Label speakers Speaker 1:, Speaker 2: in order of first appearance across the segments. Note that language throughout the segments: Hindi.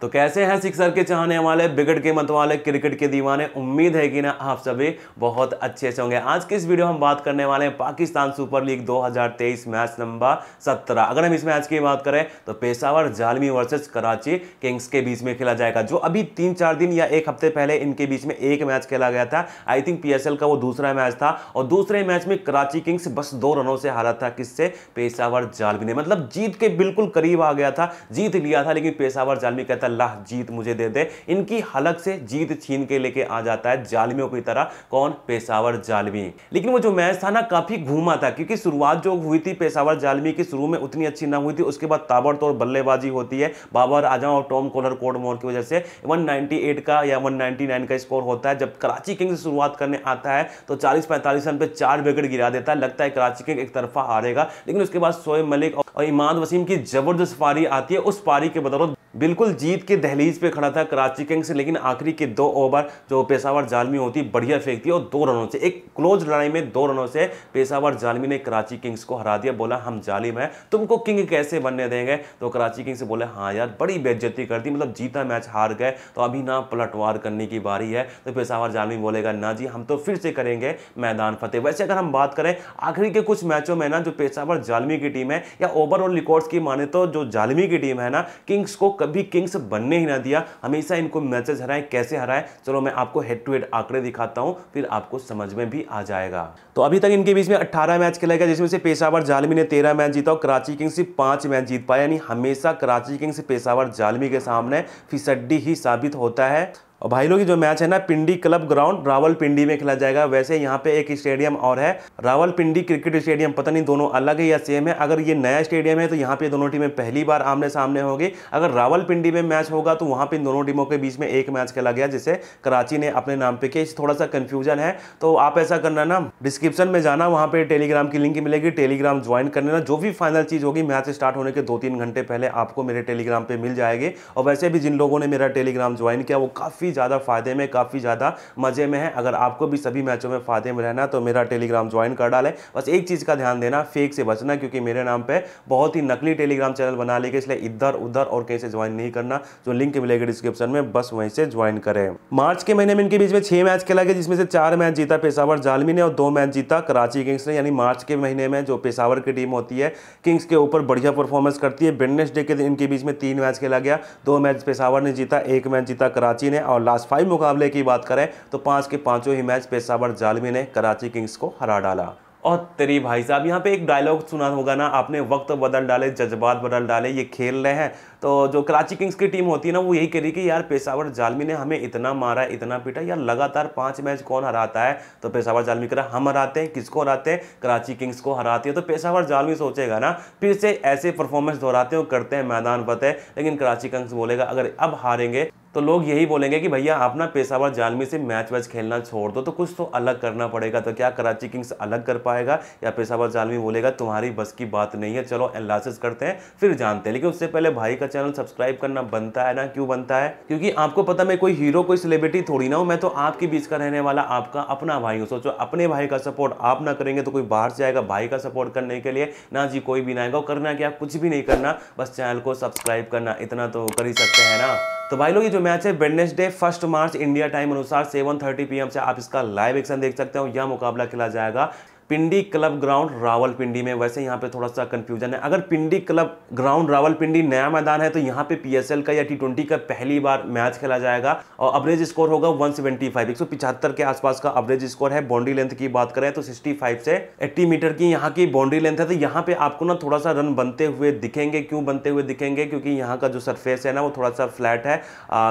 Speaker 1: तो कैसे हैं सिक्सर के चाहने वाले बिगड़ के मत वाले क्रिकेट के दीवाने उम्मीद है कि ना आप सभी बहुत अच्छे से होंगे आज की इस वीडियो हम बात करने वाले हैं Pakistan super league 2023 match number 17 अगर हम इस मैच की बात करें तो पेशावर जालमी वर्सेस कराची किंग्स के बीच में खेला जाएगा जो अभी तीन चार दिन या एक हफ्ते पहले इनके बीच में एक मैच खेला गया था आई थिंक पी का वो दूसरा मैच था और दूसरे मैच में कराची किंग्स बस दो रनों से हारा था किससे पेशावर जालमी ने मतलब जीत के बिल्कुल करीब आ गया था जीत लिया था लेकिन पेशावर जालमी कहता अल्लाह जीत मुझे दे दे इनकी हलक से जीत छीन के लेके आ जाता है जालमियों की तरह कौन पेशावर जालमी लेकिन वो जो मैच था ना काफी घूमा था क्योंकि शुरुआत जो हुई थी पेशावर जालमी की शुरू में उतनी अच्छी ना हुई थी उसके बाद ताबड़तोड़ बल्लेबाजी होती है बाबर आजम और टॉम कोलर कोड मोर की वजह से वन का या वन का स्कोर होता है जब कराची किंग्स शुरुआत करने आता है तो चालीस पैंतालीस रन पे चार विकेट गिरा देता है लगता है कराची किंग एक तरफा हारेगा लेकिन उसके बाद शोएब मलिक और इमाद वसीम की जबरदस्त पारी आती है उस पारी के बदौलत बिल्कुल जीत के दहलीज पे खड़ा था कराची किंग्स लेकिन आखिरी के दो ओवर जो पेशावर जालमी होती बढ़िया फेंकती और दो रनों से एक क्लोज लड़ाई में दो रनों से पेशावर जालमी ने कराची किंग्स को हरा दिया बोला हम जालिम हैं तुमको किंग कैसे बनने देंगे तो कराची किंग्स बोले हाँ यार बड़ी बेज्जती कर दी मतलब जीता मैच हार गए तो अभी ना पलटवार करने की बारी है तो पेशावर जालमी बोलेगा ना जी हम तो फिर से करेंगे मैदान फतेह वैसे अगर हम बात करें आखिरी के कुछ मैचों में ना जो पेशावर जालमी की टीम है या ओवरऑल रिकॉर्ड्स की माने तो जो जालमी की टीम है ना किंग्स को कभी किंग्स बनने ही ना दिया हमेशा इनको मैचेस हराए कैसे हराए चलो मैं आपको हेड टू हेड आंकड़े दिखाता हूँ फिर आपको समझ में भी आ जाएगा तो अभी तक इनके बीच में अट्ठारह मैच खेला गया जिसमें से पेशावर जालमी ने तेरह मैच जीता और कराची किंग्स सिर्फ पांच मैच जीत पाया यानी हमेशा कराची किंग्स पेशावर जालमी के सामने फिसड्डी ही साबित होता है और भाई लोग जो मैच है ना पिंडी क्लब ग्राउंड रावलपिंडी में खेला जाएगा वैसे यहाँ पे एक स्टेडियम और है रावलपिंडी क्रिकेट स्टेडियम पता नहीं दोनों अलग है या सेम है अगर ये नया स्टेडियम है तो यहाँ पे दोनों टीमें पहली बार आमने सामने होगी अगर रावलपिंडी में मैच होगा तो वहाँ पे दोनों टीमों के बीच में एक मैच खेला गया जिसे कराची ने अपने नाम पे किया थोड़ा सा कन्फ्यूजन है तो आप ऐसा करना ना डिस्क्रिप्शन में जाना वहाँ पर टेलीग्राम की लिंक मिलेगी टेलीग्राम ज्वाइन कर लेना जो भी फाइनल चीज़ होगी मैच स्टार्ट होने के दो तीन घंटे पहले आपको मेरे टेलीग्राम पर मिल जाएगी और वैसे भी जिन लोगों ने मेरा टेलीग्राम ज्वाइन किया वो काफ़ी काफ़ी ज़्यादा फायदे में काफ़ी ज़्यादा मज़े में है अगर आपको भी सभी मैचों में फायदे में रहना तो मेरा टेलीग्राम ज्वाइन कर डालें बस एक चीज़ का ध्यान देना फेक से बचना क्योंकि मेरे नाम पर बहुत ही नकली टेलीग्राम चैनल बना लेगा इसलिए इधर उधर और कहीं से ज्वाइन नहीं करना जो लिंक मिलेगा डिस्क्रिप्शन में बस वहीं से ज्वाइन करें मार्च के महीने में इनके बीच में छह मैच खेला गया जिसमें से चार मैच जीता पेशावर जालमी ने और दो मैच जीता कराची किंग्स ने यानी मार्च के महीने में जो पेशावर की टीम होती है किंग्स के ऊपर बढ़िया परफॉर्मेंस करती है बिन्नेस डे के दिन इनके बीच में तीन मैच खेला गया दो मैच पेशावर ने जीता एक मैच जीता कराची ने और और लास्ट फाइव मुकाबले की बात करें तो पाँच के पाँचों ही मैच पेशावर जालमी ने कराची किंग्स को हरा डाला और तेरी भाई साहब यहाँ पे एक डायलॉग सुना होगा ना आपने वक्त बदल डाले जज्बात बदल डाले ये खेल रहे हैं तो जो कराची किंग्स की टीम होती है ना वो यही कह रही कि यार पेशावर जालमी ने हमें इतना मारा इतना पीटा यार लगातार पांच मैच कौन हराता है तो पेशावर जालमी कह हम हराते हैं किसको हराते हैं कराची किंग्स को हराते हैं तो पेशावर जालमी सोचेगा ना फिर से ऐसे परफॉर्मेंस दोहराते हैं करते हैं मैदान फतेह लेकिन कराची किंग्स बोलेगा अगर अब हारेंगे तो लोग यही बोलेंगे कि भैया आप ना पेशावर जालमी से मैच वैच खेलना छोड़ दो तो कुछ तो अलग करना पड़ेगा तो क्या कराची किंग्स अलग कर पाएगा या पेशावर जालमी बोलेगा तुम्हारी बस की बात नहीं है चलो एनालिसिस करते हैं फिर जानते हैं लेकिन उससे पहले भाई का चैनल सब्सक्राइब करना बनता है ना क्यों बनता है क्योंकि आपको पता मैं कोई हीरो कोई सेलिब्रिटी थोड़ी ना हूँ मैं तो आपके बीच का रहने वाला आपका अपना भाई हूँ सोचो अपने भाई का सपोर्ट आप ना करेंगे तो कोई बाहर से आएगा भाई का सपोर्ट करने के लिए ना जी कोई भी ना आएगा करना क्या कुछ भी नहीं करना बस चैनल को सब्सक्राइब करना इतना तो कर ही सकते हैं ना तो भाई लोग ये जो मैच है Wednesday first March India time अनुसार सेवन थर्टी पीएम से आप इसका लाइव एक्शन देख सकते हो यह मुकाबला खेला जाएगा पिंडी क्लब ग्राउंड रावलपिंडी में वैसे यहाँ पे थोड़ा सा कंफ्यूजन है अगर पिंडी क्लब ग्राउंड रावलपिंडी नया मैदान है तो यहाँ पे पीएसएल का या टी का पहली बार मैच खेला जाएगा और अवरेज स्कोर होगा 175 पिछहत्तर के आसपास का अवरेज स्कोर है बाउंड्री लेंथ की बात करें तो 65 से 80 मीटर की यहाँ की बाउंड्री लेंथ है तो यहाँ पे आपको ना थोड़ा सा रन बनते हुए दिखेंगे क्यों बनते हुए दिखेंगे क्योंकि यहाँ का जो सरफेस है ना वो थोड़ा सा फ्लैट है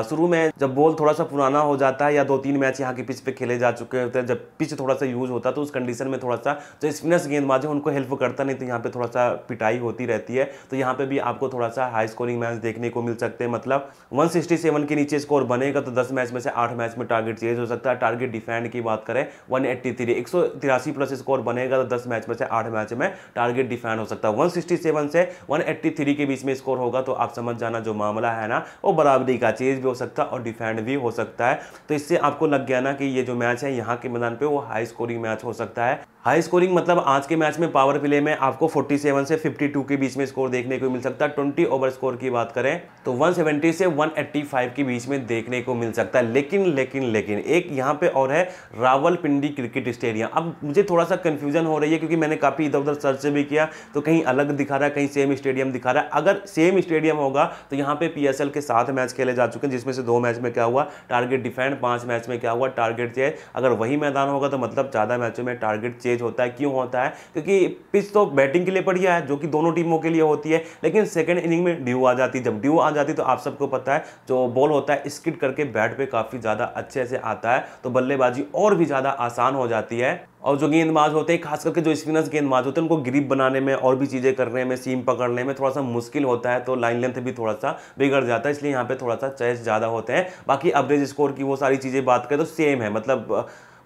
Speaker 1: शुरू में जब बॉल थोड़ा सा पुराना हो जाता है या दो तीन मैच यहाँ के पिच पे खेले जा चुके होते हैं जब पिच थोड़ा सा यूज होता है तो उस कंडीशन में थोड़ा सा तो जो स्पिनर्स गेंदबाज है उनको हेल्प करता नहीं तो यहाँ पे थोड़ा सा पिटाई होती रहती है तो यहाँ पे भी आपको थोड़ा सा हाई स्कोरिंग मैच देखने को मिल सकते हैं मतलब 167 के नीचे स्कोर बनेगा तो 10 मैच में से 8 मैच में टारगेट चेंज हो सकता है टारगेट डिफेंड की बात करें वन तिरासी प्लस स्कोर बनेगा तो दस मैच में से आठ मैच में टारगेट डिफेंड हो सकता है वन से थ्री के बीच में स्कोर होगा तो आप समझ जाना जो मामला है ना वो बराबरी का चेंज भी हो सकता है और डिफेंड भी हो सकता है तो इससे आपको लग गया ना कि ये जो मैच है यहाँ के मैदान पर वो हाई स्कोरिंग मैच हो सकता है हाई स्कोरिंग मतलब आज के मैच में पावर प्ले में आपको 47 से 52 के बीच में स्कोर देखने को मिल सकता है 20 ओवर स्कोर की बात करें तो 170 से 185 के बीच में देखने को मिल सकता है लेकिन लेकिन लेकिन एक यहाँ पे और है रावलपिंडी क्रिकेट स्टेडियम अब मुझे थोड़ा सा कन्फ्यूजन हो रही है क्योंकि मैंने काफ़ी इधर उधर सर्च भी किया तो कहीं अलग दिखा रहा है कहीं सेम स्टेडियम दिखा रहा है अगर सेम स्टेडियम होगा तो यहाँ पर पी के सात मैच खेले जा चुके हैं जिसमें से दो मैच में क्या हुआ टारगेट डिफेंड पाँच मैच में क्या हुआ टारगेट चेज अगर वही मैदान होगा तो मतलब ज़्यादा मैचों में टारगेट चेज तेज़ होता है क्यों होता है क्योंकि पिच तो बैटिंग के लिए बढ़िया है जो कि दोनों टीमों के लिए होती है लेकिन सेकेंड इनिंग में ड्यू आ जाती है जब ड्यू आ जाती तो आप सबको पता है जो बॉल होता है स्किट करके बैट पर काफ़ी ज़्यादा अच्छे से आता है तो बल्लेबाजी और भी ज़्यादा आसान हो जाती है और जो गेंदबाज होते हैं खास करके जो स्पिनर्स गेंदबाज होते हैं उनको ग्रिप बनाने में और भी चीज़ें करने में सीम पकड़ने में थोड़ा सा मुश्किल होता है तो लाइन लेंथ भी थोड़ा सा बिगड़ जाता है इसलिए यहाँ पे थोड़ा सा चेस ज़्यादा होते हैं बाकी एवरेज स्कोर की वो सारी चीज़ें बात करें तो सेम है मतलब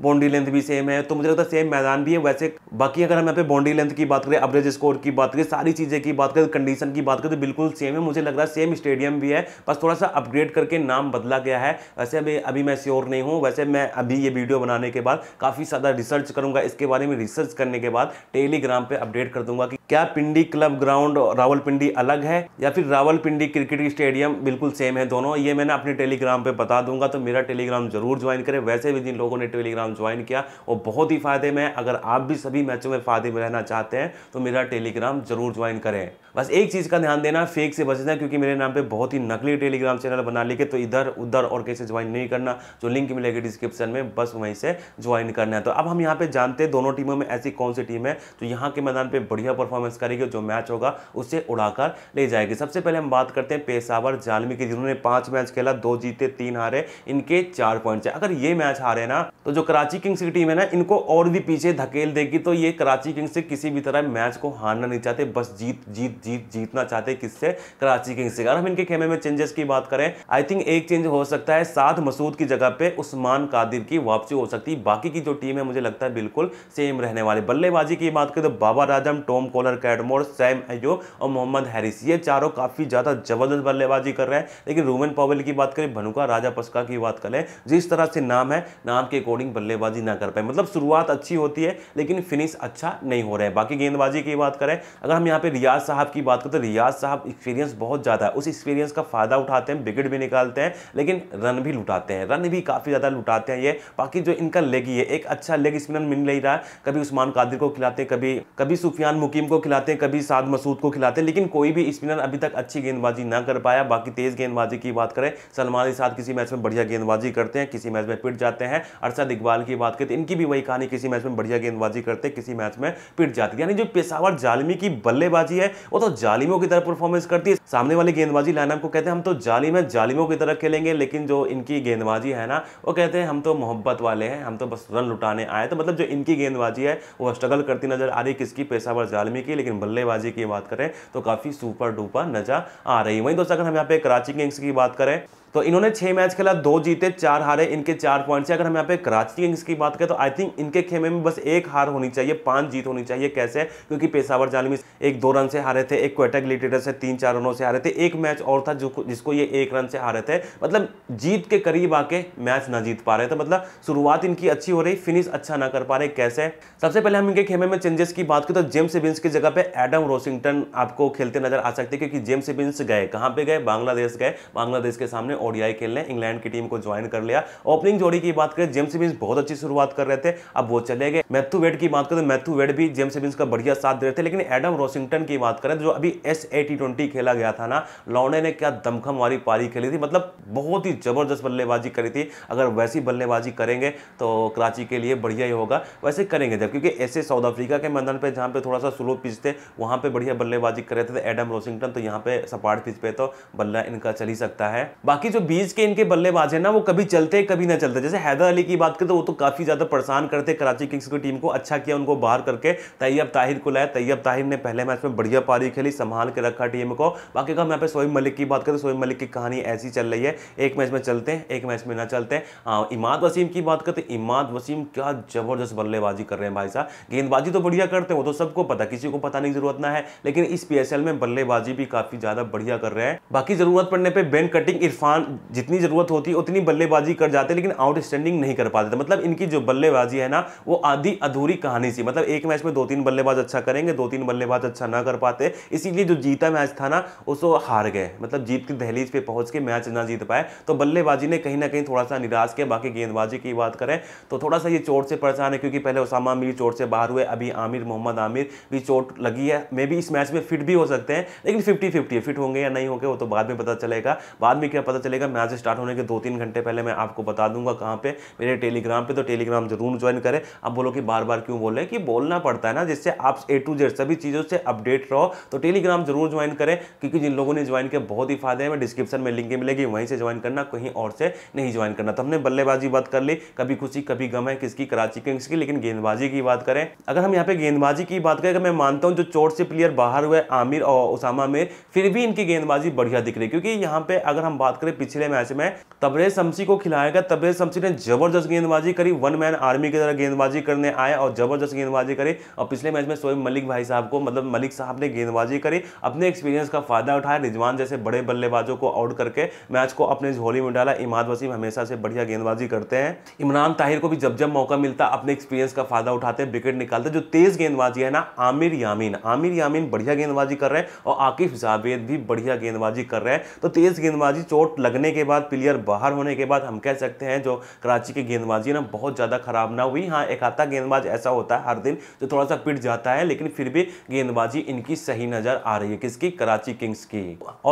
Speaker 1: बाउंड्री लेंथ भी सेम है तो मुझे लगता है सेम मैदान भी है वैसे बाकी अगर हम यहाँ पे बाउंड्री लेंथ की बात करें एवरेज स्कोर की बात करें सारी चीज़ें की बात करें कंडीशन की बात करें तो बिल्कुल सेम है मुझे लग रहा है सेम स्टेडियम भी है बस थोड़ा सा अपग्रेड करके नाम बदला गया है वैसे अभी अभी मैं श्योर नहीं हूँ वैसे मैं अभी ये वीडियो बनाने के बाद काफ़ी ज़्यादा रिसर्च करूँगा इसके बारे में रिसर्च करने के बाद टेलीग्राम पर अपडेट कर दूंगा कि क्या पिंडी क्लब ग्राउंड पिंडी अलग है या फिर पिंडी क्रिकेट स्टेडियम बिल्कुल सेम है दोनों ये मैंने अपने टेलीग्राम पर बता दूंगा तो मेरा टेलीग्राम जरूर ज्वाइन करें वैसे भी जिन लोगों ने टेलीग्राम टेलीग्राम ज्वाइन किया वो बहुत ही फ़ायदे में अगर आप भी सभी मैचों में फायदे में रहना चाहते हैं तो मेरा टेलीग्राम जरूर ज्वाइन करें बस एक चीज़ का ध्यान देना फेक से बचना क्योंकि मेरे नाम पे बहुत ही नकली टेलीग्राम चैनल बना लेके तो इधर उधर और कैसे ज्वाइन नहीं करना जो लिंक मिलेगी डिस्क्रिप्शन में बस वहीं से ज्वाइन करना है तो अब हम यहाँ पे जानते हैं दोनों टीमों में ऐसी कौन सी टीम है जो यहाँ के मैदान पर बढ़िया परफॉर्मेंस करेगी जो मैच होगा उसे उड़ाकर ले जाएगी सबसे पहले हम बात करते हैं पेशावर जालमी की जिन्होंने पांच मैच खेला दो जीते तीन हारे इनके चार पॉइंट है अगर ये मैच हारे ना तो जो करा कराची किंग्स की टीम है ना इनको और भी पीछे धकेल देगी तो ये कराची किंग्स से किसी भी तरह मैच को हारना नहीं चाहते बस जीत जीत जीत जीतना चाहते किससे कराची किंग्स से अगर हम इनके खेमे में चेंजेस की बात करें आई थिंक एक चेंज हो सकता है साथ मसूद की जगह पे उस्मान कादिर की वापसी हो सकती है बाकी की जो टीम है मुझे लगता है बिल्कुल सेम रहने वाली बल्लेबाजी की बात करें तो Babar Azam Tom Kohler Cadmore Saim Ayub और मोहम्मद हैरिस ये चारों काफ़ी ज़्यादा जबरदस्त बल्लेबाजी कर रहे हैं लेकिन रोमन पॉवेल की बात करें भनुका राजा पस्का की बात करें जिस तरह से नाम है नाम के अकॉर्डिंग बल्ले बल्लेबाजी ना कर पाए मतलब शुरुआत अच्छी होती है लेकिन फिनिश अच्छा नहीं हो रहा है बाकी गेंदबाजी की बात करें अगर हम यहाँ पे रियाज साहब की बात करें तो रियाज साहब एक्सपीरियंस बहुत ज़्यादा है उस एक्सपीरियंस का फ़ायदा उठाते हैं विकेट भी निकालते हैं लेकिन रन भी लुटाते हैं रन भी काफ़ी ज़्यादा लुटाते हैं ये बाकी जो इनका लेग ही है एक अच्छा लेग स्पिनर मिल नहीं रहा है कभी उस्मान कादिर को खिलाते हैं कभी कभी सुफियान मुकीम को खिलाते हैं कभी साद मसूद को खिलाते हैं लेकिन कोई भी स्पिनर अभी तक अच्छी गेंदबाजी ना कर पाया बाकी तेज़ गेंदबाजी की बात करें सलमान के साथ किसी मैच में बढ़िया गेंदबाजी करते हैं किसी मैच में पिट जाते हैं अरसद इकबाल जाल की बात करें तो इनकी भी वही कहानी किसी मैच में बढ़िया गेंदबाजी करते किसी मैच में पिट जाती है यानी जो पेशावर जालिमी की बल्लेबाजी है वो तो जालिमों की तरह परफॉर्मेंस करती है सामने वाली गेंदबाजी लाइनअप को कहते हैं हम तो जालिम है जालिमों की तरह खेलेंगे लेकिन जो इनकी गेंदबाजी है ना वो कहते हैं हम तो मोहब्बत वाले हैं हम तो बस रन लुटाने आए तो मतलब जो इनकी गेंदबाजी है वो स्ट्रगल करती नजर आ रही किसकी पेशावर जालमी की लेकिन बल्लेबाजी की बात करें तो काफ़ी सुपर डुपर नजर आ रही वहीं दोस्तों अगर हम यहाँ पे कराची किंग्स की बात करें तो इन्होंने छह मैच खेला दो जीते चार हारे इनके चार पॉइंट्स अगर हम यहाँ पे कराची किंग्स की बात करें तो आई थिंक इनके खेमे में बस एक हार होनी चाहिए पांच जीत होनी चाहिए कैसे क्योंकि पेशावर जालमी एक दो रन से हारे थे एक क्वेटा ग्लिटेटर से तीन चार रनों से हारे थे एक मैच और था जो जिसको ये एक रन से हारे थे मतलब जीत के करीब आके मैच ना जीत पा रहे थे मतलब शुरुआत इनकी अच्छी हो रही फिनिश अच्छा ना कर पा रहे कैसे सबसे पहले हम इनके खेमे में चेंजेस की बात करें तो जेम्स बिन्स की जगह पे एडम रोसिंगटन आपको खेलते नजर आ सकते क्योंकि जेम्स बिन्स गए कहाँ पे गए बांग्लादेश गए बांग्लादेश के सामने ओडीआई रहे इंग्लैंड की टीम को ज्वाइन कर लिया ओपनिंग जोड़ी की बात करें जेम्स बिन्स बहुत अच्छी शुरुआत कर रहे थे अब वो चले गए मैथ्यू वेड की बात करें मैथ्यू वेड भी जेम्स बिन्स का बढ़िया साथ दे रहे थे लेकिन एडम रोसिंगटन की बात करें जो अभी एस खेला गया था ना लॉन्डे ने क्या दमखम वाली पारी खेली थी मतलब बहुत ही जबरदस्त बल्लेबाजी करी थी अगर वैसी बल्लेबाजी करेंगे तो कराची के लिए बढ़िया ही होगा वैसे करेंगे जब क्योंकि ऐसे साउथ अफ्रीका के मैदान पे जहाँ पे थोड़ा सा स्लो पिच थे वहाँ पे बढ़िया बल्लेबाजी कर रहे थे एडम रोसिंगटन तो यहाँ पे सपाट पिच पे तो बल्ला इनका चल ही सकता है बाकी बाकी जो बीच के इनके बल्लेबाज है ना वो कभी चलते कभी ना चलते जैसे हैदर अली की बात करें तो वो तो काफ़ी ज़्यादा परेशान करते कराची किंग्स की टीम को अच्छा किया उनको बाहर करके तैयब ताहिर को लाया तैयब ताहिर ने पहले मैच में बढ़िया पारी खेली संभाल के रखा टीम को बाकी का यहाँ पे सोहेब मलिक की बात करें तो सोहेब मलिक की कहानी ऐसी चल रही है एक मैच में चलते हैं एक मैच में ना चलते हैं हाँ इमाद वसीम की बात करते तो इमाद वसीम क्या ज़बरदस्त बल्लेबाजी कर रहे हैं भाई साहब गेंदबाजी तो बढ़िया करते हैं वो तो सबको पता किसी को पता नहीं जरूरत ना है लेकिन इस पी में बल्लेबाजी भी काफ़ी ज़्यादा बढ़िया कर रहे हैं बाकी ज़रूरत पड़ने पर बेन कटिंग इरफान ध्यान जितनी ज़रूरत होती है उतनी बल्लेबाजी कर जाते लेकिन आउटस्टैंडिंग नहीं कर पाते मतलब इनकी जो बल्लेबाजी है ना वो आधी अधूरी कहानी सी मतलब एक मैच में दो तीन बल्लेबाज अच्छा करेंगे दो तीन बल्लेबाज अच्छा ना कर पाते इसीलिए जो जीता मैच था ना उसको हार गए मतलब जीत की दहलीज पर पहुंच के मैच ना जीत पाए तो बल्लेबाजी ने कहीं ना कहीं थोड़ा सा निराश किया बाकी गेंदबाजी की बात करें तो थोड़ा सा ये चोट से परेशान है क्योंकि पहले उसामा मीर चोट से बाहर हुए अभी आमिर मोहम्मद आमिर भी चोट लगी है मे बी इस मैच में फिट भी हो सकते हैं लेकिन फिफ्टी फिफ्टी फिट होंगे या नहीं होंगे वो तो बाद में पता चलेगा बाद में क्या पता चलेगा मैच स्टार्ट होने के दो तीन घंटे पहले मैं आपको बता दूंगा कहाँ पे मेरे टेलीग्राम पे तो टेलीग्राम जरूर ज्वाइन करें आप बोलो कि बार बार क्यों बोल रहे हैं कि बोलना पड़ता है ना जिससे आप ए टू जेड सभी चीज़ों से अपडेट रहो तो टेलीग्राम जरूर ज्वाइन करें क्योंकि जिन लोगों ने ज्वाइन किया बहुत ही फायदे हैं डिस्क्रिप्शन में लिंक मिलेगी वहीं से ज्वाइन करना कहीं और से नहीं ज्वाइन करना तो हमने बल्लेबाजी बात कर ली कभी खुशी कभी गम है किसकी कराची किंग्स की लेकिन गेंदबाजी की बात करें अगर हम यहाँ पे गेंदबाजी की बात करें मैं मानता हूँ जो चोट से प्लेयर बाहर हुए आमिर और उसामा में फिर भी इनकी गेंदबाजी बढ़िया दिख रही है क्योंकि यहाँ पे अगर हम बात करें पिछले मैच में तबरेज शमसी को खिलाया गया तबरेज शमसी ने जबरदस्त गेंदबाजी करी वन मैन आर्मी की तरह गेंदबाजी करने आए और जबरदस्त गेंदबाजी करी और पिछले मैच में सोएब मलिक भाई साहब को मतलब मलिक साहब ने गेंदबाजी करी अपने एक्सपीरियंस का फायदा उठाया रिजवान जैसे बड़े बल्लेबाजों को आउट करके मैच को अपने झोली में डाला इमाद वसीम हमेशा से बढ़िया गेंदबाजी करते हैं इमरान ताहिर को भी जब जब मौका मिलता अपने एक्सपीरियंस का फायदा उठाते विकेट निकालते जो तेज गेंदबाजी है ना आमिर यामीन आमिर यामीन बढ़िया गेंदबाजी कर रहे हैं और आकिफ जावेद भी बढ़िया गेंदबाजी कर रहे हैं तो तेज गेंदबाजी चोट लग लगने के बाद प्लेयर बाहर होने के बाद हम कह सकते हैं जो कराची की गेंदबाजी ना बहुत ज़्यादा खराब ना हुई हाँ एक आता गेंदबाज ऐसा होता है हर दिन जो थोड़ा सा पिट जाता है लेकिन फिर भी गेंदबाजी इनकी सही नज़र आ रही है किसकी कराची किंग्स की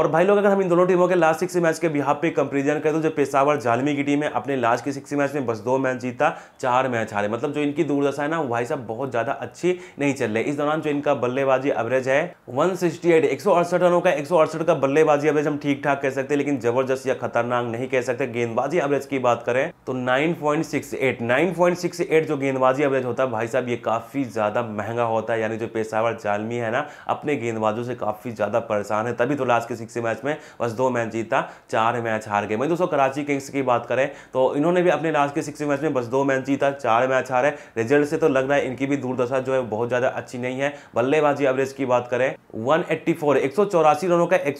Speaker 1: और भाई लोग अगर हम इन दोनों टीमों के लास्ट सिक्स मैच के बिहार पर कंपेरिजन करें तो जो पेशावर जालमी की टीम है अपने लास्ट के सिक्स मैच में बस दो मैच जीता चार मैच हारे मतलब जो इनकी दूरदशा है ना भाई साहब बहुत ज़्यादा अच्छी नहीं चल रही इस दौरान जो इनका बल्लेबाजी एवरेज है वन सिक्सटी रनों का एक का बल्लेबाजी एवरेज हम ठीक ठाक कह सकते हैं लेकिन जबरदस्त या खतरनाक नहीं कह सकते गेंदबाजी एवरेज की बात करें तो 9.68 9.68 जो गेंदबाजी एवरेज होता है भाई साहब ये काफ़ी ज़्यादा महंगा होता है यानी जो पेशावर जालमी है ना अपने गेंदबाजों से काफ़ी ज़्यादा परेशान है तभी तो लास्ट के सिक्स मैच में बस दो मैच जीता चार मैच हार गए वही दोस्तों कराची किंग्स की बात करें तो इन्होंने भी अपने लास्ट के सिक्स मैच में बस दो मैच जीता चार मैच हारे रिजल्ट से तो लग रहा है इनकी भी दूरदशा जो है बहुत ज़्यादा अच्छी नहीं है बल्लेबाजी एवरेज की बात करें वन एट्टी रनों का एक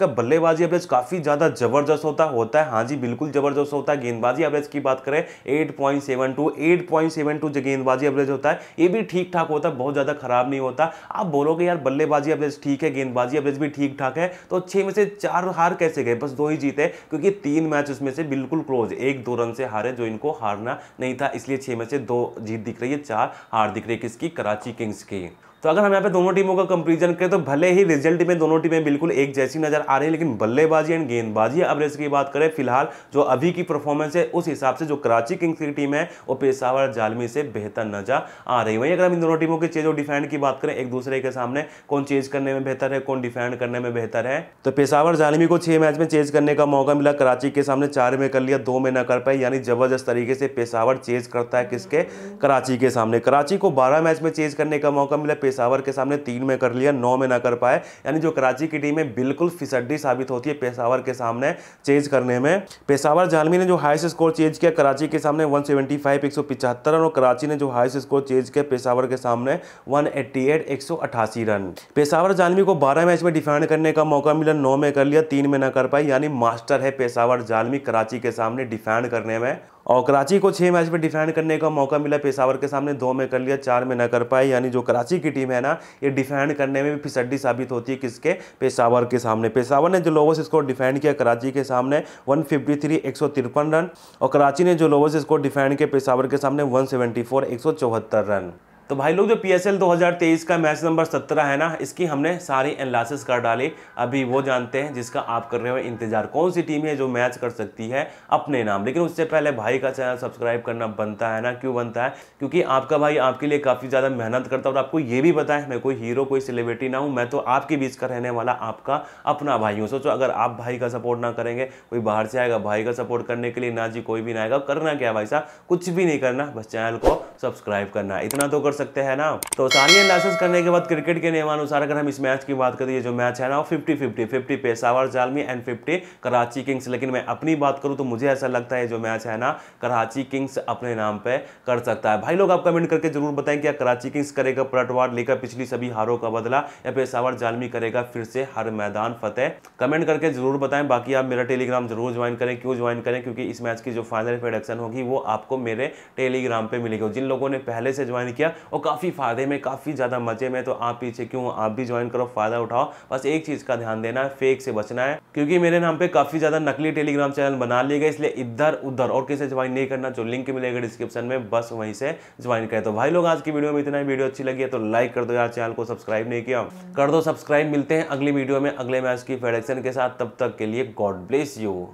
Speaker 1: का बल्लेबाजी एवरेज काफ़ी ज़्यादा जबर जबरदस्त होता होता है हाँ जी बिल्कुल जबरदस्त होता है गेंदबाजी एवरेज की बात करें eight point seven two eight point seven two जो गेंदबाजी एवरेज होता है ये भी ठीक ठाक होता है बहुत ज़्यादा खराब नहीं होता आप बोलोगे यार बल्लेबाजी एवरेज ठीक है गेंदबाजी एवरेज भी ठीक ठाक है तो छः में से चार हार कैसे गए बस दो ही जीते क्योंकि तीन मैच उसमें से बिल्कुल क्लोज एक दो रन से हारे जो इनको हारना नहीं था इसलिए छः में से दो जीत दिख रही है चार हार दिख रही है किसकी कराची किंग्स की तो अगर हम यहाँ पे दोनों टीमों का कंपेरिजन करें तो भले ही रिजल्ट में दोनों टीमें बिल्कुल एक जैसी नजर आ रही है लेकिन बल्लेबाजी एंड गेंदबाजी अवरेज की बात करें फिलहाल जो अभी की परफॉर्मेंस है उस हिसाब से जो कराची किंग्स की टीम है वो पेशावर जालमी से बेहतर नजर आ रही वहीं अगर हम इन दोनों टीमों के चेज और डिफेंड की बात करें एक दूसरे के सामने कौन चेज करने में बेहतर है कौन डिफेंड करने में बेहतर है तो पेशावर जालमी को छह मैच में चेज करने का मौका मिला कराची के सामने चार में कर लिया दो में न कर पाए यानी जबरदस्त तरीके से पेशावर चेज करता है किसके कराची के सामने कराची को बारह मैच में चेज करने का मौका मिला पेशावर के सामने तीन में कर लिया नौ में ना कर पाए यानी जो कराची की टीम है बिल्कुल फिसड्डी साबित होती है पेशावर के सामने चेंज करने में पेशावर जालमी ने जो हाइस स्कोर चेंज किया कराची के सामने वन सेवेंटी रन और कराची ने जो हाइस स्कोर चेंज किया पेशावर के सामने one eighty run Peshawar Zalmi को बारह मैच में डिफेंड करने का मौका मिला नौ में कर लिया तीन में ना कर पाए यानी मास्टर है पेशावर जालमी कराची के सामने डिफेंड करने में और कराची को छः मैच में डिफेंड करने का मौका मिला पेशावर के सामने दो में कर लिया चार में ना कर पाए यानी जो कराची की टीम है ना ये डिफेंड करने में भी फिसड्डी साबित होती है किसके पेशावर के सामने पेशावर ने जो लोवर्स स्कोर डिफेंड किया कराची के सामने वन फिफ्टी रन और कराची ने जो लोवर्स स्कोर डिफेंड किया पेशावर के सामने वन सेवेंटी रन तो भाई लोग जो पी एस एल दो हज़ार तेईस का मैच नंबर सत्रह है ना इसकी हमने सारी एनालिसिस कर डाली अभी वो जानते हैं जिसका आप कर रहे हो इंतजार कौन सी टीम है जो मैच कर सकती है अपने नाम लेकिन उससे पहले भाई का चैनल सब्सक्राइब करना बनता है ना क्यों बनता है क्योंकि आपका भाई आपके लिए काफ़ी ज़्यादा मेहनत करता है और आपको ये भी बताए मैं कोई हीरो कोई सेलिब्रिटी ना हूँ मैं तो आपके बीच का रहने वाला आपका अपना भाई हूँ सोचो अगर आप भाई का सपोर्ट ना करेंगे कोई बाहर से आएगा भाई का सपोर्ट करने के लिए ना जी कोई भी ना आएगा करना क्या भाई साहब कुछ भी नहीं करना बस चैनल को सब्सक्राइब करना इतना तो कर सकते हैं ना तो सारी एनालिसिस करने के बाद क्रिकेट के नियमानुसार अगर हम इस मैच की बात करिए जो मैच है ना fifty fifty fifty Peshawar Zalmi and fifty Karachi kings लेकिन मैं अपनी बात करूँ तो मुझे ऐसा लगता है जो मैच है ना कराची किंग्स अपने नाम पर कर सकता है भाई लोग आप कमेंट करके जरूर बताएं क्या कराची किंग्स करेगा पलटवार लेकर पिछली सभी हारों का बदला या पेशावर जालमी करेगा फिर से हर मैदान फतेह कमेंट करके जरूर बताएं बाकी आप मेरा टेलीग्राम जरूर ज्वाइन करें क्यों ज्वाइन करें क्योंकि इस मैच की जो फाइनल प्रोडक्शन होगी वो आपको मेरे टेलीग्राम पे मिलेगी जिन लोगों ने पहले से ज्वाइन किया और काफ़ी फ़ायदे में काफ़ी ज़्यादा मज़े में तो आप पीछे क्यों आप भी ज्वाइन करो फ़ायदा उठाओ बस एक चीज़ का ध्यान देना है फेक से बचना है क्योंकि मेरे नाम पर काफ़ी ज़्यादा नकली टेलीग्राम चैनल बना लिए गए इसलिए इधर उधर और किसे ज्वाइन नहीं करना जो लिंक मिलेगा डिस्क्रिप्शन में बस वहीं से ज्वाइन करें तो भाई लोग आज की वीडियो में इतना ही वीडियो अच्छी लगी है तो लाइक कर दो यार चैनल को सब्सक्राइब नहीं किया कर दो सब्सक्राइब मिलते हैं अगली वीडियो में अगले मैच की फेडेक्शन के साथ तब तक के लिए गॉड ब्लेस यू